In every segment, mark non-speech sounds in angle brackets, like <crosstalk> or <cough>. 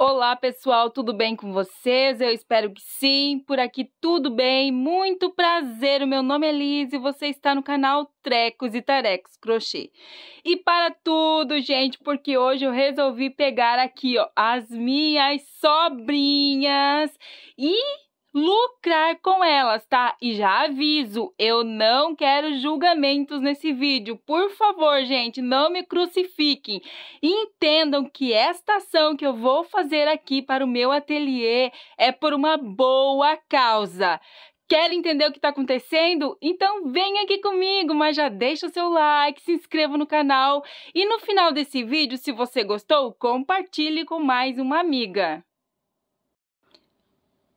Olá, pessoal, tudo bem com vocês? Eu espero que sim. Por aqui tudo bem. Muito prazer. O meu nome é Liz e você está no canal Trecos e Tarecos Crochê. E para tudo, gente, porque hoje eu resolvi pegar aqui, ó, as minhas sobrinhas e lucrar com elas, tá? E já aviso, eu não quero julgamentos nesse vídeo. Por favor, gente, não me crucifiquem. Entendam que esta ação que eu vou fazer aqui para o meu ateliê é por uma boa causa. Quer entender o que está acontecendo? Então vem aqui comigo, mas já deixa o seu like, se inscreva no canal e no final desse vídeo, se você gostou, compartilhe com mais uma amiga.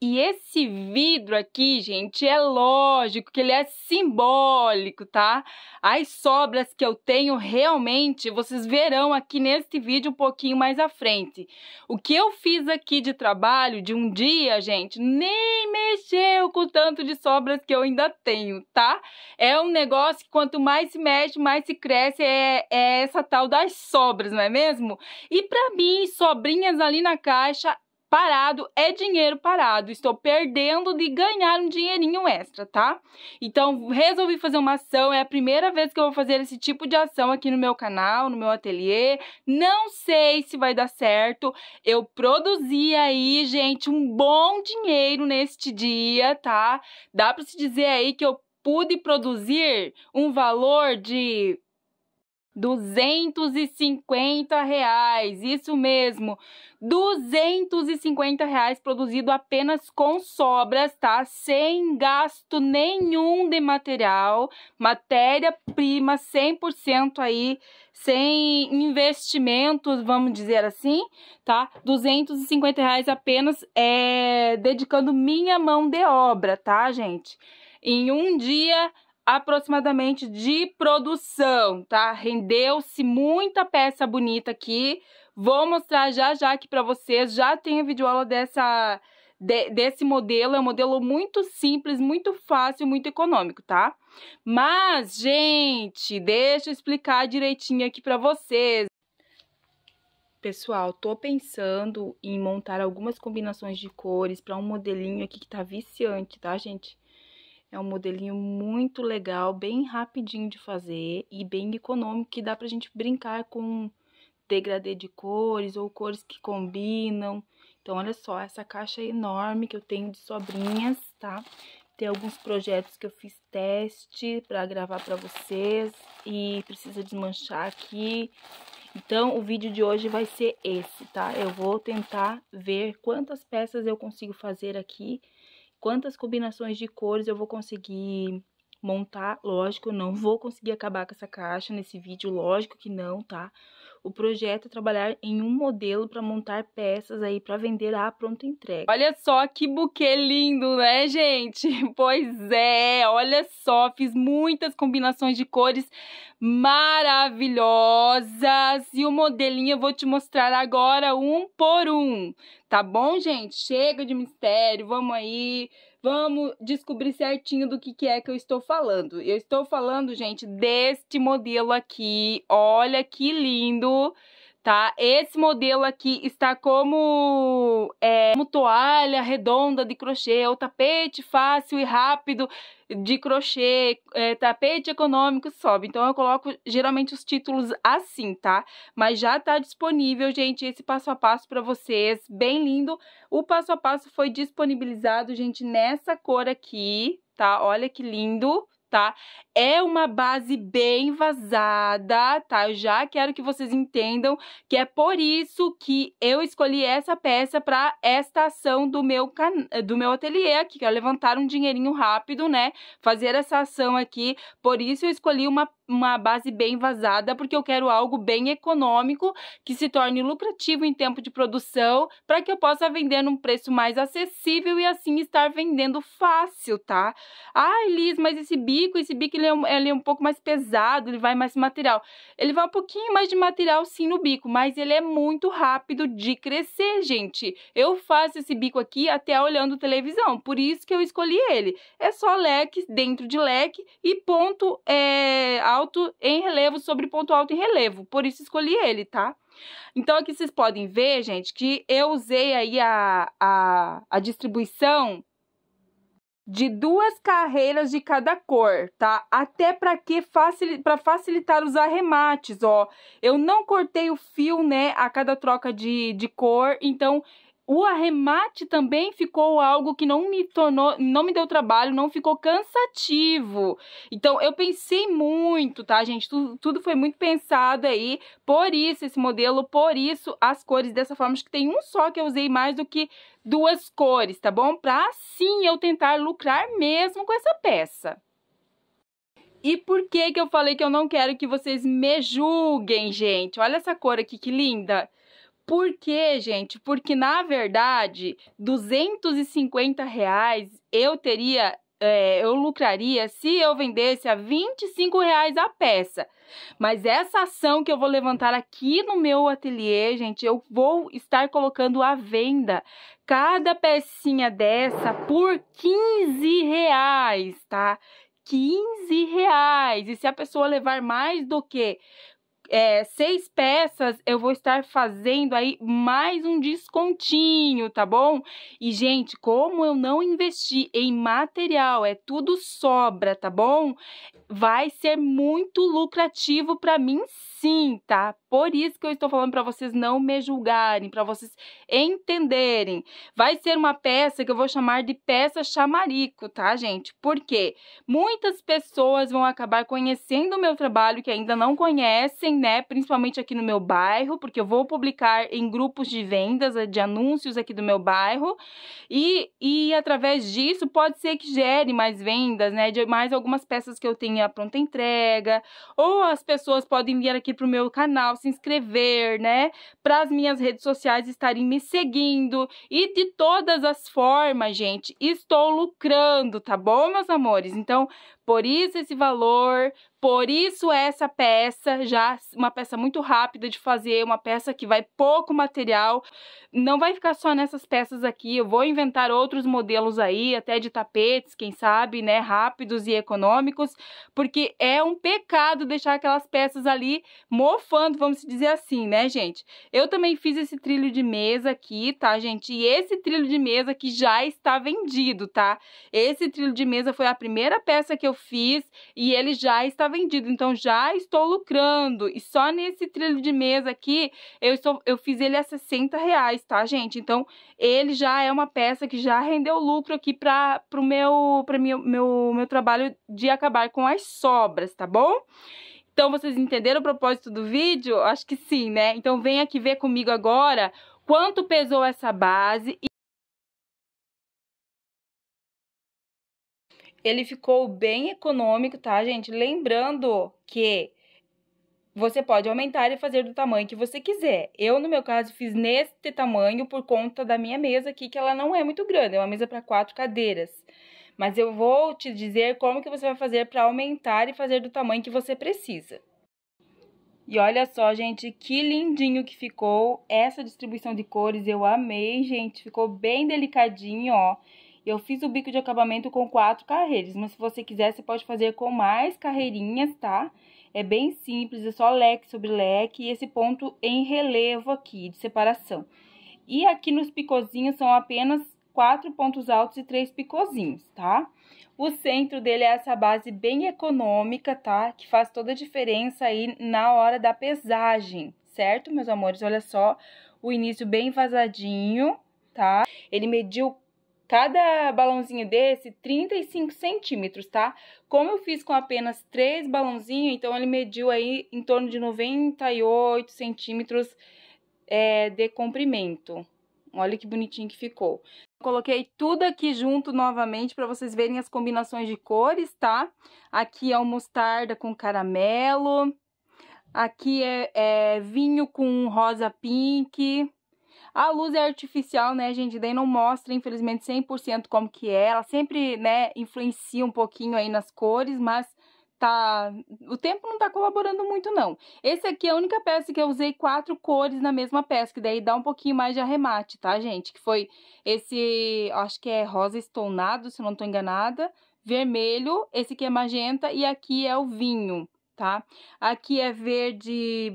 E esse vidro aqui, gente, é lógico que ele é simbólico, tá? As sobras que eu tenho realmente, vocês verão aqui neste vídeo um pouquinho mais à frente. O que eu fiz aqui de trabalho de um dia, gente, nem mexeu com o tanto de sobras que eu ainda tenho, tá? É um negócio que quanto mais se mexe, mais se cresce, é, é essa tal das sobras, não é mesmo? E para mim, sobrinhas ali na caixa parado é dinheiro parado. Estou perdendo de ganhar um dinheirinho extra, tá? Então, resolvi fazer uma ação. É a primeira vez que eu vou fazer esse tipo de ação aqui no meu canal, no meu ateliê. Não sei se vai dar certo. Eu produzi aí, gente, um bom dinheiro neste dia, tá? Dá para se dizer aí que eu pude produzir um valor de 250 reais, isso mesmo, 250 reais produzido apenas com sobras, tá? Sem gasto nenhum de material, matéria-prima 100% aí, sem investimentos, vamos dizer assim, tá? 250 reais apenas é, dedicando minha mão de obra, tá, gente? Em um dia aproximadamente de produção, tá? Rendeu-se muita peça bonita aqui. Vou mostrar já já aqui para vocês. Já tem a videoaula dessa de, desse modelo. É um modelo muito simples, muito fácil, muito econômico, tá? Mas, gente, deixa eu explicar direitinho aqui para vocês. Pessoal, tô pensando em montar algumas combinações de cores para um modelinho aqui que tá viciante, tá, gente? É um modelinho muito legal, bem rapidinho de fazer e bem econômico, que dá pra gente brincar com degradê de cores ou cores que combinam. Então, olha só, essa caixa é enorme que eu tenho de sobrinhas, tá? Tem alguns projetos que eu fiz teste pra gravar pra vocês e precisa desmanchar aqui. Então, o vídeo de hoje vai ser esse, tá? Eu vou tentar ver quantas peças eu consigo fazer aqui quantas combinações de cores eu vou conseguir montar. Lógico, eu não vou conseguir acabar com essa caixa nesse vídeo, lógico que não, tá? O projeto é trabalhar em um modelo para montar peças aí para vender a pronta entrega. Olha só que buquê lindo, né, gente? <laughs> Pois é, olha só, fiz muitas combinações de cores maravilhosas e o modelinho eu vou te mostrar agora um por um, tá bom, gente? Chega de mistério, vamos aí Vamos descobrir certinho do que, que é que eu estou falando. Eu estou falando, gente, deste modelo aqui. Olha que lindo! tá? Esse modelo aqui está como, é, como toalha redonda de crochê, é ou tapete fácil e rápido de crochê, é, tapete econômico, sobe. Então eu coloco geralmente os títulos assim, tá? Mas já tá disponível, gente, esse passo a passo para vocês, bem lindo. O passo a passo foi disponibilizado, gente, nessa cor aqui, tá? Olha que lindo, tá? É uma base bem vazada, tá? Eu já quero que vocês entendam que é por isso que eu escolhi essa peça para esta ação do meu, can... do meu ateliê aqui, que é levantar um dinheirinho rápido, né? Fazer essa ação aqui. Por isso eu escolhi uma uma base bem vazada, porque eu quero algo bem econômico, que se torne lucrativo em tempo de produção, para que eu possa vender num preço mais acessível e assim estar vendendo fácil, tá? Ai, Liz, mas esse bicho bico, esse bico ele é, um, ele é um pouco mais pesado, ele vai mais material. Ele vai um pouquinho mais de material sim no bico, mas ele é muito rápido de crescer, gente. Eu faço esse bico aqui até olhando televisão, por isso que eu escolhi ele. É só leque dentro de leque e ponto é, alto em relevo sobre ponto alto em relevo, por isso escolhi ele, tá? Então, aqui vocês podem ver, gente, que eu usei aí a, a, a distribuição de duas carreiras de cada cor, tá? Até para que facil... para facilitar os arremates, ó. Eu não cortei o fio, né, a cada troca de, de cor, então o arremate também ficou algo que não me tornou, não me deu trabalho, não ficou cansativo. Então eu pensei muito, tá, gente? Tudo, tudo foi muito pensado aí. Por isso esse modelo, por isso as cores dessa forma. Acho que tem um só que eu usei mais do que duas cores, tá bom? Pra sim eu tentar lucrar mesmo com essa peça. E por que que eu falei que eu não quero que vocês me julguem, gente? Olha essa cor aqui, que linda! Por quê, gente? Porque, na verdade, 250 reais eu teria é, eu lucraria se eu vendesse a 25 reais a peça. Mas essa ação que eu vou levantar aqui no meu ateliê, gente, eu vou estar colocando à venda cada pecinha dessa por 15 reais, tá? 15 reais. E se a pessoa levar mais do que é, seis peças, eu vou estar fazendo aí mais um descontinho, tá bom? E, gente, como eu não investi em material, é tudo sobra, tá bom? Vai ser muito lucrativo para mim sim, tá? Por isso que eu estou falando para vocês não me julgarem, para vocês entenderem. Vai ser uma peça que eu vou chamar de peça chamarico, tá, gente? Porque muitas pessoas vão acabar conhecendo o meu trabalho que ainda não conhecem, né? Principalmente aqui no meu bairro, porque eu vou publicar em grupos de vendas, de anúncios aqui do meu bairro. E, e através disso pode ser que gere mais vendas, né? De mais algumas peças que eu tenha pronta entrega, ou as pessoas podem vir aqui para o meu canal se inscrever, né? Para as minhas redes sociais estarem me seguindo. E de todas as formas, gente, estou lucrando, tá bom, meus amores? Então, por isso esse valor, por isso essa peça já uma peça muito rápida de fazer, uma peça que vai pouco material. Não vai ficar só nessas peças aqui, eu vou inventar outros modelos aí, até de tapetes, quem sabe, né, rápidos e econômicos, porque é um pecado deixar aquelas peças ali mofando, vamos dizer assim, né, gente? Eu também fiz esse trilho de mesa aqui, tá, gente? E esse trilho de mesa que já está vendido, tá? Esse trilho de mesa foi a primeira peça que eu fiz e ele já está vendido, então já estou lucrando. E só nesse trilho de mesa aqui, eu, estou, eu fiz ele a 60 reais, tá, gente? Então, ele já é uma peça que já rendeu lucro aqui para o meu, meu, meu, trabalho de acabar com as sobras, tá bom? Então, vocês entenderam o propósito do vídeo? Acho que sim, né? Então, vem aqui ver comigo agora quanto pesou essa base Ele ficou bem econômico, tá, gente? Lembrando que você pode aumentar e fazer do tamanho que você quiser. Eu, no meu caso, fiz neste tamanho por conta da minha mesa aqui, que ela não é muito grande, é uma mesa para quatro cadeiras. Mas eu vou te dizer como que você vai fazer para aumentar e fazer do tamanho que você precisa. E olha só, gente, que lindinho que ficou essa distribuição de cores. Eu amei, gente. Ficou bem delicadinho, ó. Eu fiz o bico de acabamento com quatro carreiras, mas se você quiser, você pode fazer com mais carreirinhas, tá? É bem simples, é só leque sobre leque e esse ponto em relevo aqui, de separação. E aqui nos picozinhos são apenas quatro pontos altos e três picozinhos, tá? O centro dele é essa base bem econômica, tá? Que faz toda a diferença aí na hora da pesagem, certo, meus amores? Olha só, o início bem vazadinho, tá? Ele mediu cada balãozinho desse 35 centímetros, tá? Como eu fiz com apenas três balãozinhos, então ele mediu aí em torno de 98 centímetros é, de comprimento. Olha que bonitinho que ficou. Coloquei tudo aqui junto novamente para vocês verem as combinações de cores, tá? Aqui é o mostarda com caramelo. Aqui é, é vinho com rosa pink. A luz é artificial, né, gente? Daí não mostra, infelizmente, 100% como que é. Ela sempre, né, influencia um pouquinho aí nas cores, mas tá... O tempo não tá colaborando muito, não. Esse aqui é a única peça que eu usei quatro cores na mesma peça, que daí dá um pouquinho mais de arremate, tá, gente? Que foi esse, acho que é rosa estonado, se não tô enganada, vermelho, esse aqui é magenta e aqui é o vinho tá? Aqui é verde,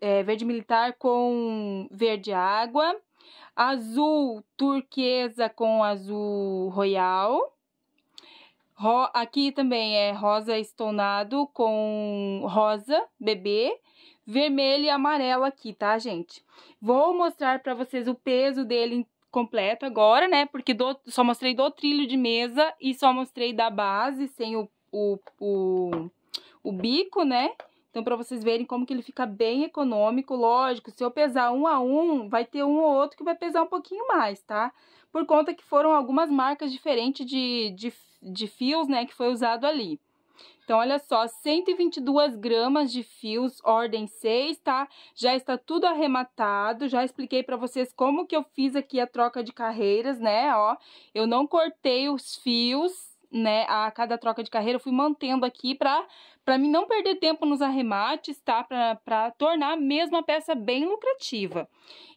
é, verde militar com verde água, azul turquesa com azul royal. Ro aqui também é rosa estonado com rosa bebê, vermelho e amarelo aqui, tá, gente? Vou mostrar para vocês o peso dele completo agora, né? Porque do, só mostrei do trilho de mesa e só mostrei da base sem o, o, o o bico, né? Então, para vocês verem como que ele fica bem econômico, lógico, se eu pesar um a um, vai ter um ou outro que vai pesar um pouquinho mais, tá? Por conta que foram algumas marcas diferentes de, de, de fios, né, que foi usado ali. Então, olha só, 122 gramas de fios, ordem 6, tá? Já está tudo arrematado, já expliquei para vocês como que eu fiz aqui a troca de carreiras, né, ó. Eu não cortei os fios, né, a cada troca de carreira, eu fui mantendo aqui para para mim não perder tempo nos arremates, tá? Para tornar mesmo a peça bem lucrativa.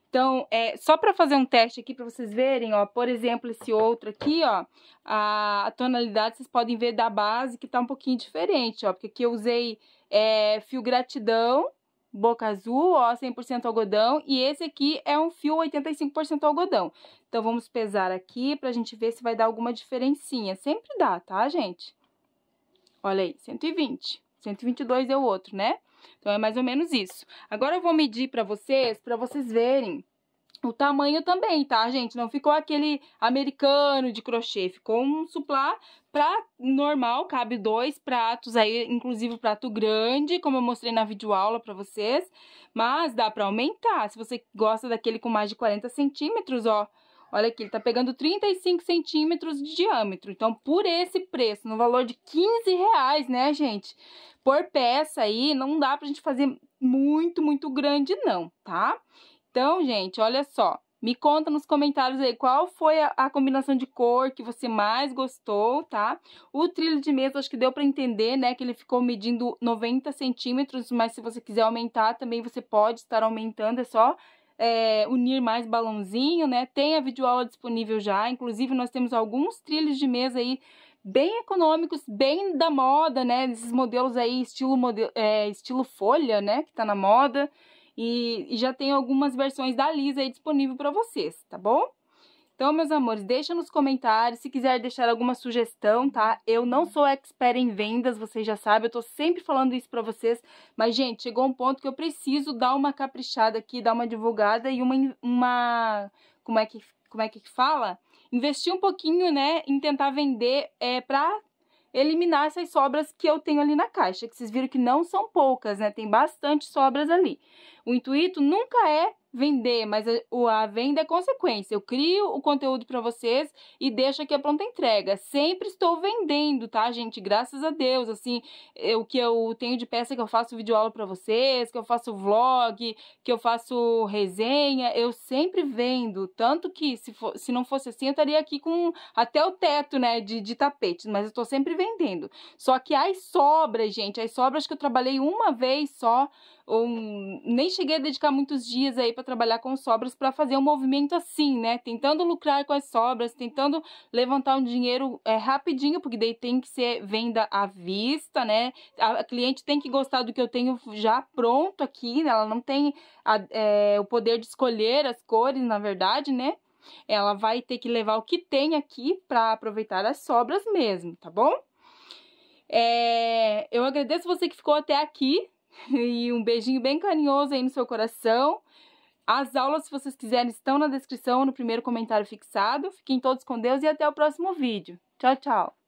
Então, é, só para fazer um teste aqui para vocês verem, ó, por exemplo, esse outro aqui, ó, a, a, tonalidade vocês podem ver da base que tá um pouquinho diferente, ó, porque aqui eu usei é, fio gratidão, boca azul, ó, 100% algodão, e esse aqui é um fio 85% algodão. Então, vamos pesar aqui pra gente ver se vai dar alguma diferencinha. Sempre dá, tá, gente? Olha aí, 120. 122 é o outro, né? Então, é mais ou menos isso. Agora eu vou medir pra vocês, pra vocês verem o tamanho também, tá, gente? Não ficou aquele americano de crochê, ficou um suplá pra normal, cabe dois pratos aí, inclusive o prato grande, como eu mostrei na videoaula pra vocês, mas dá pra aumentar, se você gosta daquele com mais de 40 centímetros, ó, Olha aqui, ele está pegando 35 centímetros de diâmetro. Então, por esse preço, no valor de 15 reais, né, gente? Por peça aí, não dá pra gente fazer muito, muito grande não, tá? Então, gente, olha só. Me conta nos comentários aí qual foi a, a, combinação de cor que você mais gostou, tá? O trilho de mesa, acho que deu para entender, né? Que ele ficou medindo 90 centímetros, mas se você quiser aumentar também, você pode estar aumentando, é só é, unir mais balãozinho, né? Tem a videoaula disponível já, inclusive nós temos alguns trilhos de mesa aí bem econômicos, bem da moda, né? Esses modelos aí, estilo, modelo, é, estilo folha, né? Que tá na moda. E, e já tem algumas versões da Lisa aí disponível para vocês, tá bom? Então, meus amores, deixa nos comentários se quiser deixar alguma sugestão, tá? Eu não sou expert em vendas, vocês já sabem, eu tô sempre falando isso pra vocês. Mas, gente, chegou um ponto que eu preciso dar uma caprichada aqui, dar uma divulgada e uma... uma como, é que, como é que fala? Investir um pouquinho, né, em tentar vender é, pra eliminar essas sobras que eu tenho ali na caixa, que vocês viram que não são poucas, né? Tem bastante sobras ali. O intuito nunca é vender, mas a, venda é consequência. Eu crio o conteúdo para vocês e deixo aqui a pronta entrega. Sempre estou vendendo, tá, gente? Graças a Deus, assim, o que eu tenho de peça é que eu faço vídeo aula para vocês, que eu faço vlog, que eu faço resenha, eu sempre vendo, tanto que se, for, se não fosse assim, eu estaria aqui com até o teto, né, de, de tapetes, mas eu estou sempre vendendo. Só que as sobras, gente, as sobras que eu trabalhei uma vez só, nem cheguei a dedicar muitos dias aí para trabalhar com sobras para fazer um movimento assim, né? Tentando lucrar com as sobras, tentando levantar um dinheiro é, rapidinho, porque daí tem que ser venda à vista, né? A, a, cliente tem que gostar do que eu tenho já pronto aqui, né? ela não tem a, é, o poder de escolher as cores, na verdade, né? Ela vai ter que levar o que tem aqui para aproveitar as sobras mesmo, tá bom? É, eu agradeço você que ficou até aqui, e um beijinho bem carinhoso aí no seu coração. As aulas, se vocês quiserem, estão na descrição, no primeiro comentário fixado. Fiquem todos com Deus e até o próximo vídeo. Tchau, tchau!